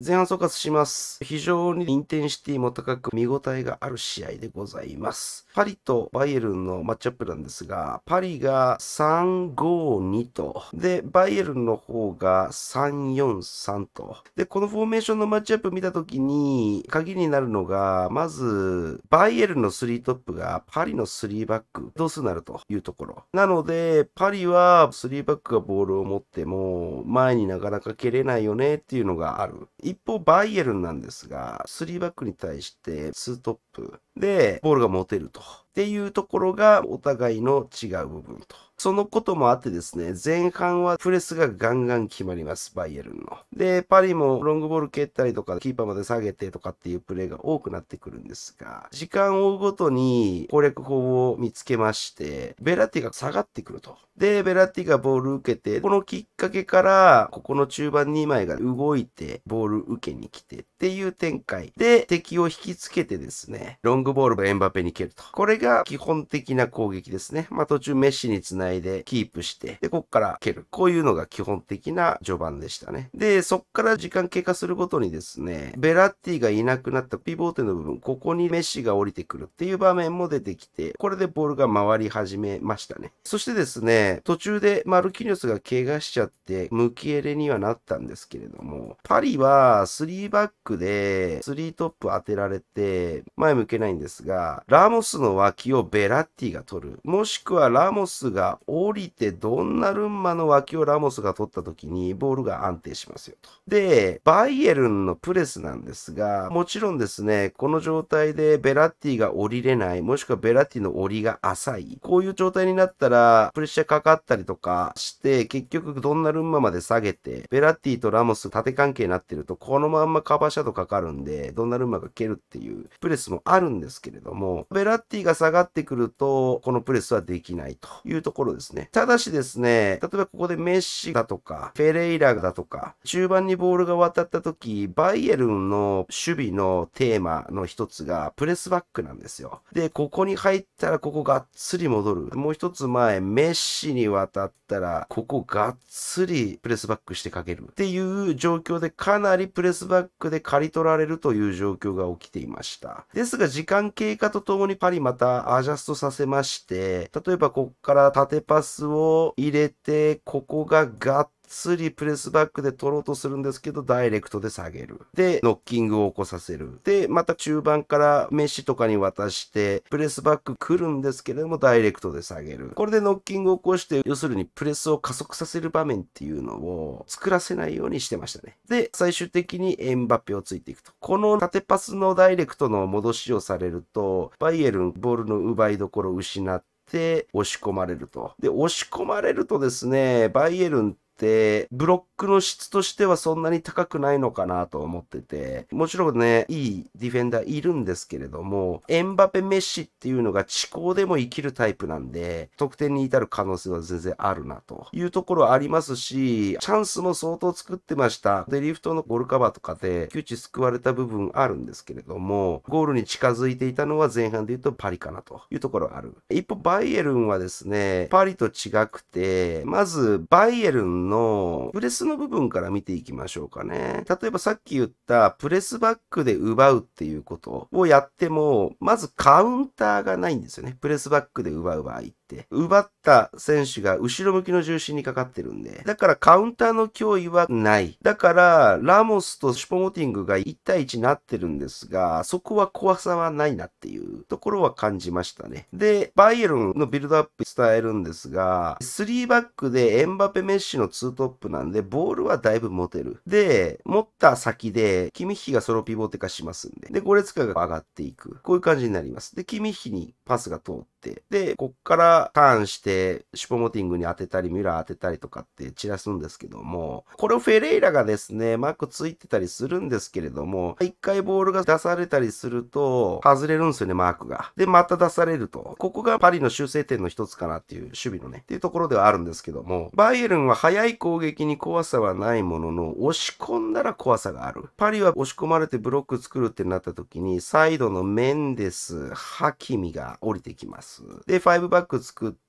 前半総括します。非常にインテンシティも高く見応えがある試合でございます。パリとバイエルンのマッチアップなんですが、パリが352と、で、バイエルンの方が343と。で、このフォーメーションのマッチアップ見たときに、鍵になるのが、まず、バイエルンの3トップがパリの3バック、うするなるというところ。なので、パリは3バックがボールを持っても、前になかなか蹴れないよねっていうのがある。一方、バイエルンなんですが、3バックに対して2トップでボールが持てると。っていうところがお互いの違う部分と。そのこともあってですね、前半はプレスがガンガン決まります、バイエルンの。で、パリもロングボール蹴ったりとか、キーパーまで下げてとかっていうプレーが多くなってくるんですが、時間を追うごとに攻略法を見つけまして、ベラティが下がってくると。で、ベラティがボール受けて、このきっかけから、ここの中盤2枚が動いて、ボール受けに来てっていう展開で、敵を引きつけてですね、ロングボールがエンバペに蹴ると。これが基本的な攻撃ですね。まあ途中メッシにつないないでキープして、で、こっから蹴る。こういうのが基本的な序盤でしたね。で、そっから時間経過するごとにですね、ベラッティがいなくなったピボーテの部分、ここにメッシが降りてくるっていう場面も出てきて、これでボールが回り始めましたね。そしてですね、途中でマルキニョスが怪我しちゃって、ムキエレにはなったんですけれども、パリは3バックで3トップ当てられて、前向けないんですが、ラモスの脇をベラッティが取る。もしくはラモスが降りてドンナルンマの脇をラモスが取った時にボールが安定しますよと。で、バイエルンのプレスなんですが、もちろんですね、この状態でベラッティが降りれない、もしくはベラッティの降りが浅い、こういう状態になったらプレッシャーかかったりとかして、結局ドンナルンマまで下げて、ベラッティとラモス縦関係になってると、このまんまカバーシャドウかかるんで、ドンナルンマが蹴るっていうプレスもあるんですけれども、ベラッティが下がってくると、このプレスはできないというところろですね。ただしですね、例えばここでメッシだとか、フェレイラだとか、中盤にボールが渡った時、バイエルンの守備のテーマの一つがプレスバックなんですよ。で、ここに入ったらここがっつり戻る。もう一つ前、メッシに渡ったら、ここがっつりプレスバックしてかけるっていう状況でかなりプレスバックで刈り取られるという状況が起きていました。ですが時間経過とともにパリまたアジャストさせまして、例えばここから縦縦パスを入れて、ここがガッつりプレスバックで取ろうとするんですけど、ダイレクトで下げる。で、ノッキングを起こさせる。で、また中盤からメッシとかに渡して、プレスバック来るんですけれども、ダイレクトで下げる。これでノッキングを起こして、要するにプレスを加速させる場面っていうのを作らせないようにしてましたね。で、最終的にエンバペをついていくと。この縦パスのダイレクトの戻しをされると、バイエルンボールの奪いどころを失って、って押し込まれると。で、押し込まれるとですね、バイエルンって、ブロックの質としてはそんなに高くないのかなと思ってて、もちろんね、いいディフェンダーいるんですけれども、エンバペメッシっていうのが地高でも生きるタイプなんで、得点に至る可能性は全然あるなというところはありますし、チャンスも相当作ってました。で、リフトのゴールカバーとかで、窮地救われた部分あるんですけれども、ゴールに近づいていたのは前半で言うとパリかなというところある。一方、バイエルンはですね、パリと違くて、まず、バイエルンのプレスの部分から見ていきましょうかね。例えばさっき言ったプレスバックで奪うっていうことをやっても、まずカウンターがないんですよね。プレスバックで奪う場合っ、奪った選手が後ろ向きの重心にかかってるんで、だからカウンターの脅威はない。だから、ラモスとシュポモティングが1対1になってるんですが、そこは怖さはないなっていうところは感じましたね。で、バイエルンのビルドアップ伝えるんですが、3バックでエンバペメッシの2トップなんで、ボールはだいぶ持てる。で、持った先で、キミッヒがソロピボテ化しますんで、で、ゴレツカが上がっていく。こういう感じになります。で、キミッヒにパスが通って、で、こっからはターンして、シュポモティングに当てたり、ミュラー当てたりとかって散らすんですけども、これをフェレイラがですね、マークついてたりするんですけれども、一回ボールが出されたりすると、外れるんですよね、マークが。で、また出されると。ここがパリの修正点の一つかなっていう、守備のね、っていうところではあるんですけども、バイエルンは速い攻撃に怖さはないものの、押し込んだら怖さがある。パリは押し込まれてブロック作るってなった時に、サイドのメンデス、ハキミが降りてきます。で、5バック作っ、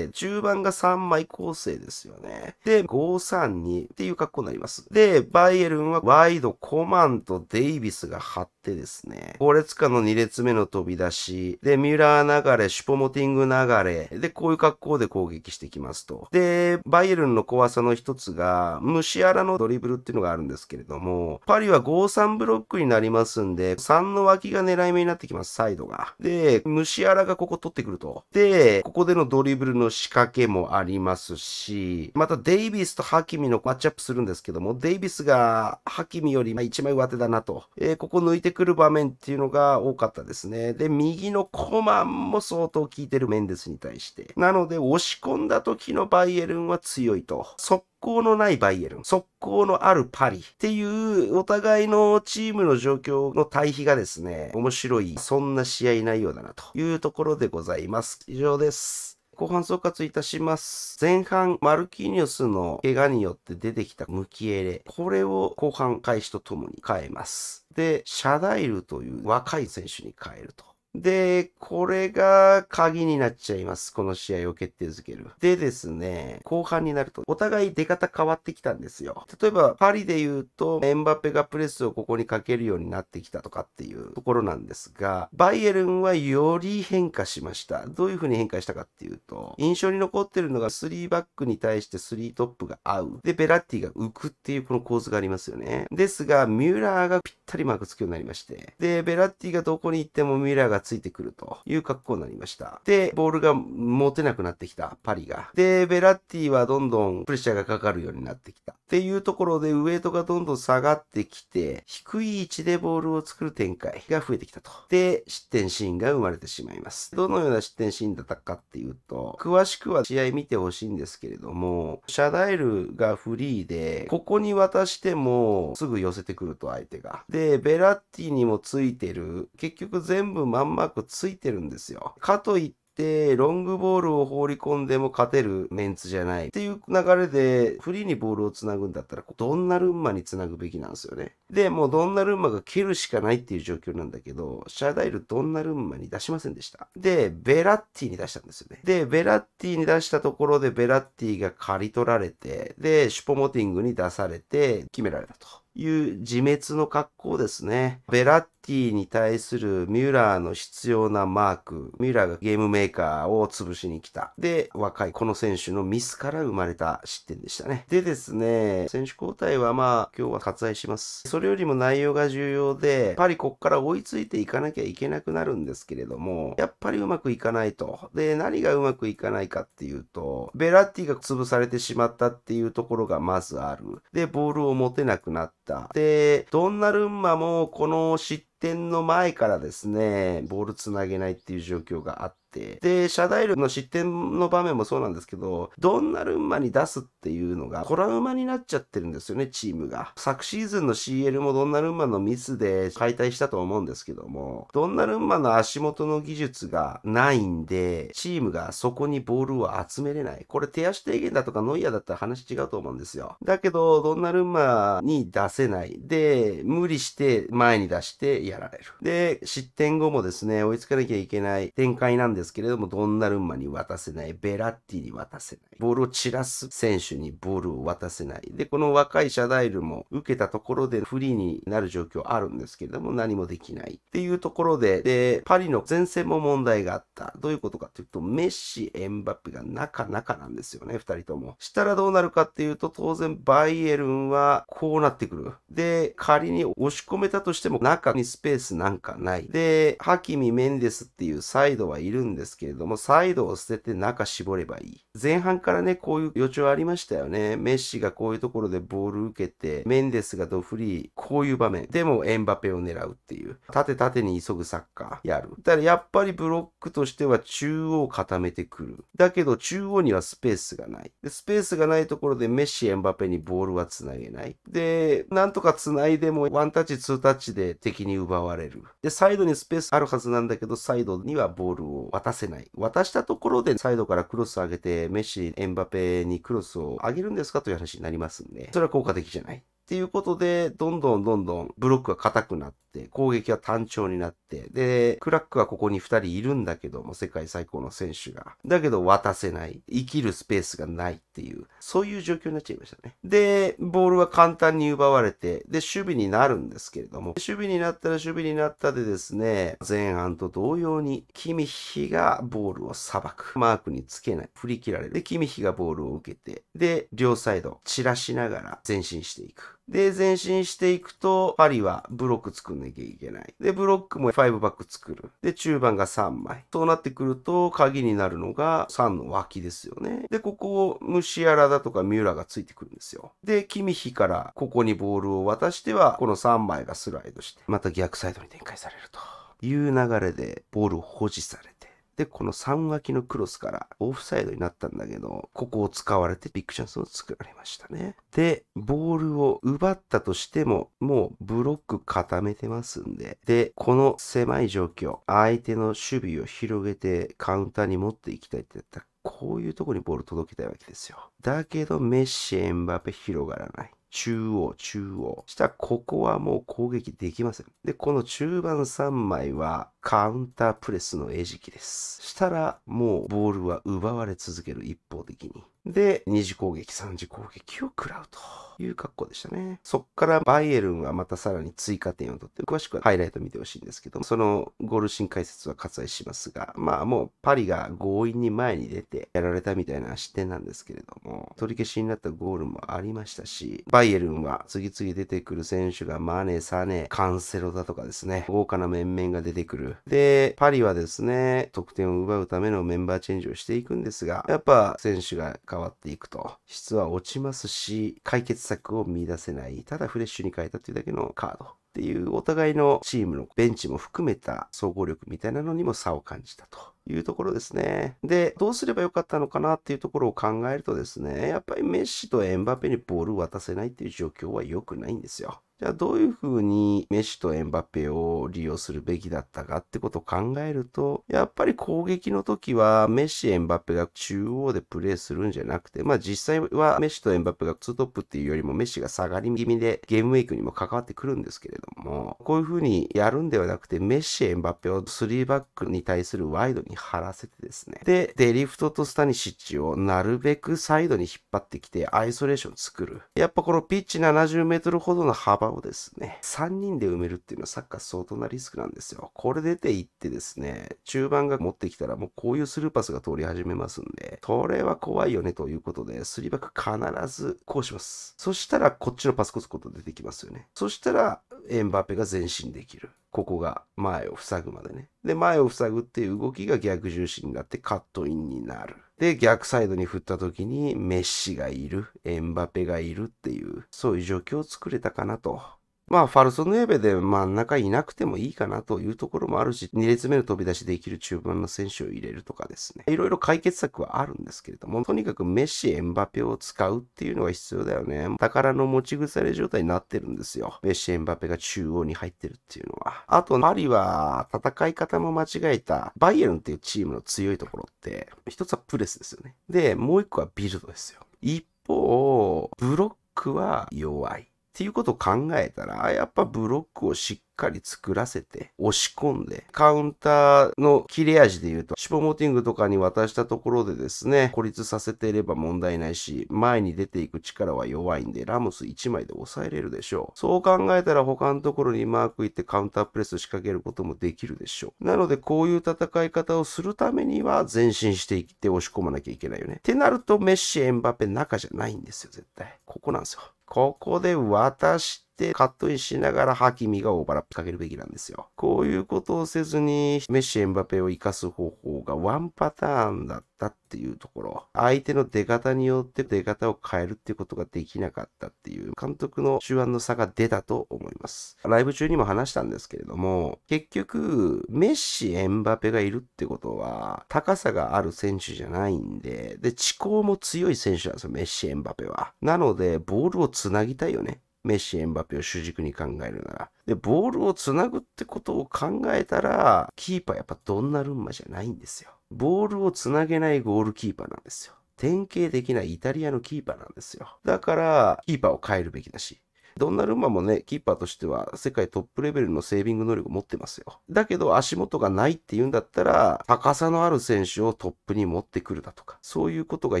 中盤が3枚構成ですよね。で、532っていう格好になります。で、バイエルンはワイド、コマンとデイビスが張ってですね、後列下の2列目の飛び出し、で、ミュラー流れ、シュポモティング流れ、で、こういう格好で攻撃してきますと。で、バイエルンの怖さの一つが、虫荒のドリブルっていうのがあるんですけれども、パリは5-3ブロックになりますんで、3の脇が狙い目になってきます、サイドが。で、虫荒がここ取ってくると。で、ここでのドリブルブルの仕掛けもありますし、またデイビスとハキミのマッチアップするんですけども、デイビスがハキミより1枚上手だなと、えー、ここ抜いてくる場面っていうのが多かったですね。で、右のコマンも相当効いてるメンデスに対して。なので、押し込んだ時のバイエルンは強いと。速攻のないバイエルン、速攻のあるパリっていうお互いのチームの状況の対比がですね、面白い、そんな試合内容だなというところでございます。以上です。後半総括いたします。前半、マルキーニョスの怪我によって出てきたムキエレ。これを後半開始とともに変えます。で、シャダイルという若い選手に変えると。で、これが鍵になっちゃいます。この試合を決定づける。でですね、後半になると、お互い出方変わってきたんですよ。例えば、パリで言うと、エンバペがプレスをここにかけるようになってきたとかっていうところなんですが、バイエルンはより変化しました。どういう風に変化したかっていうと、印象に残ってるのが3バックに対して3トップが合う。で、ベラッティが浮くっていうこの構図がありますよね。ですが、ミュラーがぴったりマークつくようになりまして、で、ベラッティがどこに行ってもミュラーがついてくるという格好になりました。で、ボールが持てなくなってきた、パリが。で、ベラッティはどんどんプレッシャーがかかるようになってきた。っていうところで、ウエイトがどんどん下がってきて、低い位置でボールを作る展開が増えてきたと。で、失点シーンが生まれてしまいます。どのような失点シーンだったかっていうと、詳しくは試合見てほしいんですけれども、シャダイルがフリーで、ここに渡してもすぐ寄せてくると相手が。で、ベラッティにもついてる、結局全部まんマークついてるんですよ。かといってで、ロングボールを放り込んでも勝てるメンツじゃないっていう流れで、フリーにボールをつなぐんだったら、どんなルンマにつなぐべきなんですよね。で、もうドンナルンマが蹴るしかないっていう状況なんだけど、シャダイルドンナルンマに出しませんでした。で、ベラッティに出したんですよね。で、ベラッティに出したところでベラッティが刈り取られて、で、シュポモティングに出されて決められたと。いう自滅の格好ですね。ベラッティに対するミューラーの必要なマーク。ミューラーがゲームメーカーを潰しに来た。で、若いこの選手のミスから生まれた失点でしたね。でですね、選手交代はまあ今日は割愛します。それそれよりも内容が重要で、やっぱりこっから追いついていかなきゃいけなくなるんですけれども、やっぱりうまくいかないと。で、何がうまくいかないかっていうと、ベラッティが潰されてしまったっていうところがまずある。で、ボールを持てなくなった。で、どんなルンマもこの失点の前からですね、ボールつなげないっていう状況があった。、で、シャダイルの失点の場面もそうなんですけど、ドンナルンマに出すっていうのがトラウマになっちゃってるんですよね、チームが。昨シーズンの CL もドンナルンマのミスで解体したと思うんですけども、ドンナルンマの足元の技術がないんで、チームがそこにボールを集めれない。これ手足低減だとかノイアだったら話違うと思うんですよ。だけど、ドンナルンマに出せない。で、無理して前に出してやられる。で、失点後もですね、追いつかなきゃいけない展開なんですですけれども、ドンナルンマに渡せない、ベラッティに渡せない。ボールを散らす選手にボールを渡せない。で、この若いシャダイルも受けたところで不利になる状況あるんですけれども、何もできないっていうところで、で、パリの前線も問題があった。どういうことかというと、メッシ、エンバッペがなかなかなんですよね、2人とも。したらどうなるかっていうと、当然バイエルンはこうなってくる。で、仮に押し込めたとしても中にスペースなんかない。で、ハキミ・メンデスっていうサイドはいるんですけれども、サイドを捨てて中絞ればいい。前半からからね、こういう予兆ありましたよね。メッシがこういうところでボール受けて、メンデスがドフリー、こういう場面。でもエンバペを狙うっていう。縦縦に急ぐサッカーやる。だからやっぱりブロックとしては中央を固めてくる。だけど中央にはスペースがない。でスペースがないところでメッシ、エンバペにボールは繋げない。で、なんとか繋いでもワンタッチ、ツータッチで敵に奪われる。で、サイドにスペースあるはずなんだけど、サイドにはボールを渡せない。渡したところでサイドからクロス上げてメッシ、エンバペにクロスを上げるんですかという話になりますんで、それは効果的じゃない。っていうことで、どんどんどんどんブロックが硬くなって、攻撃は単調になって、で、クラックはここに2人いるんだけども、世界最高の選手が。だけど渡せない。生きるスペースがないっていう、そういう状況になっちゃいましたね。で、ボールは簡単に奪われて、で、守備になるんですけれども、守備になったら守備になったでですね、前半と同様に、キミヒがボールをさばく。マークにつけない。振り切られる。で、キミヒがボールを受けて、で、両サイド散らしながら前進していく。で、前進していくと、パリはブロック作んなきゃいけない。で、ブロックも5バック作る。で、中盤が3枚。そうなってくると、鍵になるのが3の脇ですよね。で、ここをムシアラだとかミューラがついてくるんですよ。で、キミヒからここにボールを渡しては、この3枚がスライドして、また逆サイドに展開されるという流れで、ボールを保持されで、この3脇のクロスからオフサイドになったんだけど、ここを使われてビッグチャンスを作られましたね。で、ボールを奪ったとしても、もうブロック固めてますんで、で、この狭い状況、相手の守備を広げてカウンターに持っていきたいってやったら、こういうとこにボール届けたいわけですよ。だけど、メッシ、エンバペ広がらない。中央、中央。したら、ここはもう攻撃できません。で、この中盤3枚は、カウンタープレスの餌食です。したら、もうボールは奪われ続ける一方的に。で、二次攻撃、三次攻撃を食らうという格好でしたね。そっからバイエルンはまたさらに追加点を取って、詳しくはハイライト見てほしいんですけど、そのゴールシーン解説は割愛しますが、まあもうパリが強引に前に出てやられたみたいな視点なんですけれども、取り消しになったゴールもありましたし、バイエルンは次々出てくる選手がマネ、サネ、カンセロだとかですね、豪華な面々が出てくるで、パリはですね、得点を奪うためのメンバーチェンジをしていくんですが、やっぱ選手が変わっていくと、質は落ちますし、解決策を見出せない、ただフレッシュに変えたっていうだけのカード。っていうお互いのチームのベンチも含めた総合力みたいなのにも差を感じたというところですね。で、どうすればよかったのかなっていうところを考えるとですね、やっぱりメッシとエンバペにボールを渡せないっていう状況は良くないんですよ。じゃあどういうふうにメッシとエンバペを利用するべきだったかってことを考えると、やっぱり攻撃の時はメッシ、エンバペが中央でプレーするんじゃなくて、まあ実際はメッシとエンバペが2トップっていうよりもメッシが下がり気味でゲームメイクにも関わってくるんですけれども、こういうふうにやるんではなくてメッシ、エンバペを3バックに対するワイドに張らせてですね、で、デリフトとスタニシッチをなるべくサイドに引っ張ってきてアイソレーション作る。やっぱこのピッチ70メートルほどの幅をですね、3人で埋めるっていうのはサッカー相当なリスクなんですよ。これ出ていってですね、中盤が持ってきたらもうこういうスルーパスが通り始めますんで、これは怖いよねということで、3バック必ずこうします。そしたらこっちのパスコツこと出てきますよね。そしたらエンバペが前進できる。ここが前を塞ぐまでね。で、前を塞ぐっていう動きが逆重心になってカットインになる。で、逆サイドに振った時にメッシがいる、エンバペがいるっていう、そういう状況を作れたかなとまあ、ファルソヌエベで真ん中いなくてもいいかなというところもあるし、2列目の飛び出しできる中盤の選手を入れるとかですね。いろいろ解決策はあるんですけれども、とにかくメッシ、エンバペを使うっていうのが必要だよね。宝の持ち腐れ状態になってるんですよ。メッシ、エンバペが中央に入ってるっていうのは。あと、パリは戦い方も間違えた。バイエルンっていうチームの強いところって、一つはプレスですよね。で、もう一個はビルドですよ。一方、ブロックは弱い。っていうことを考えたら、やっぱブロックをしっかり作らせて、押し込んで、カウンターの切れ味で言うと、シポモティングとかに渡したところでですね、孤立させていれば問題ないし、前に出ていく力は弱いんで、ラムス1枚で抑えれるでしょう。そう考えたら他のところにマーク行ってカウンタープレス仕掛けることもできるでしょう。なので、こういう戦い方をするためには、前進していって押し込まなきゃいけないよね。ってなると、メッシ、エンバペ、中じゃないんですよ、絶対。ここなんですよ。ここで私、カットインしながらハキミがオーバーラップかけるべきなんですよ。こういうことをせずに、メッシ、エンバペを活かす方法がワンパターンだったっていうところ。相手の出方によって出方を変えるっていうことができなかったっていう、監督の手腕の差が出たと思います。ライブ中にも話したんですけれども、結局、メッシ、エンバペがいるってことは、高さがある選手じゃないんで、で、地高も強い選手なんですよ、メッシ、エンバペは。なので、ボールをつなぎたいよね。メッシ、エンバペを主軸に考えるなら。で、ボールをつなぐってことを考えたら、キーパーやっぱドンナルンマじゃないんですよ。ボールをつなげないゴールキーパーなんですよ。典型的なイタリアのキーパーなんですよ。だから、キーパーを変えるべきだし、ドンナルンマもね、キーパーとしては世界トップレベルのセービング能力を持ってますよ。だけど足元がないっていうんだったら、高さのある選手をトップに持ってくるだとか、そういうことが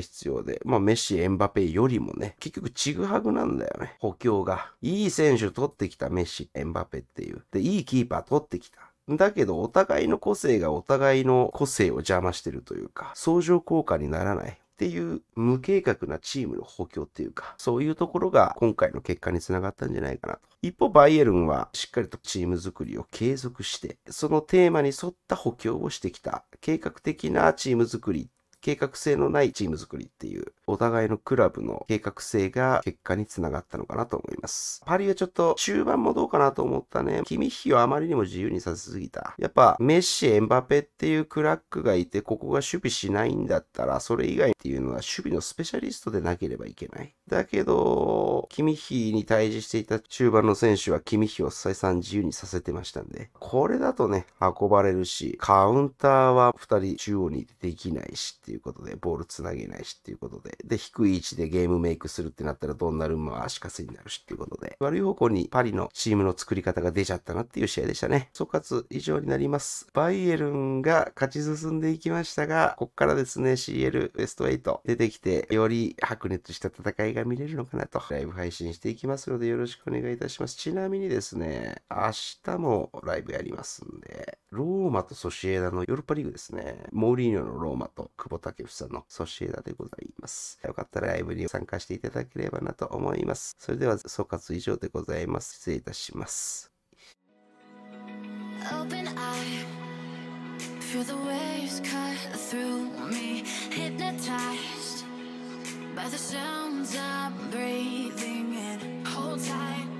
必要で、まあメッシ、エンバペよりもね、結局ちぐはぐなんだよね、補強が。いい選手取ってきたメッシ、エンバペっていう。で、いいキーパー取ってきた。だけど、お互いの個性がお互いの個性を邪魔してるというか、相乗効果にならない。っていう無計画なチームの補強っていうか、そういうところが今回の結果につながったんじゃないかなと。一方、バイエルンはしっかりとチーム作りを継続して、そのテーマに沿った補強をしてきた、計画的なチーム作り、計画性のないチーム作りっていうお互いのクラブの計画性が結果につながったのかなと思います。パリはちょっと中盤もどうかなと思ったね。キミヒをあまりにも自由にさせすぎた。やっぱメッシ、エンバペっていうクラックがいて、ここが守備しないんだったら、それ以外っていうのは守備のスペシャリストでなければいけない。だけど、キミヒに対峙していた中盤の選手はキミヒを再三自由にさせてましたんで、これだとね、運ばれるし、カウンターは2人中央にできないしっていうことで、ボール繋げないしっていうことで、で、低い位置でゲームメイクするってなったら、どんなルンマは足かせになるしっていうことで、悪い方向にパリのチームの作り方が出ちゃったなっていう試合でしたね。総括以上になります。バイエルンが勝ち進んでいきましたが、こっからですね、CL ベスト8出てきて、より白熱した戦いが見れるのかなと、ライブ配信していきますので、よろしくお願いいたします。ちなみにですね、明日もライブやりますんで、ローマとソシエダのヨーロッパリーグですね、モーリーニョのローマと久保建英のソシエダでございます。。よかったらライブに参加していただければなと思います。それでは総括以上でございます。失礼いたします。Open eye, feel the waves cut through me, hypnotized by the sounds I'm breathing in. Hold tight.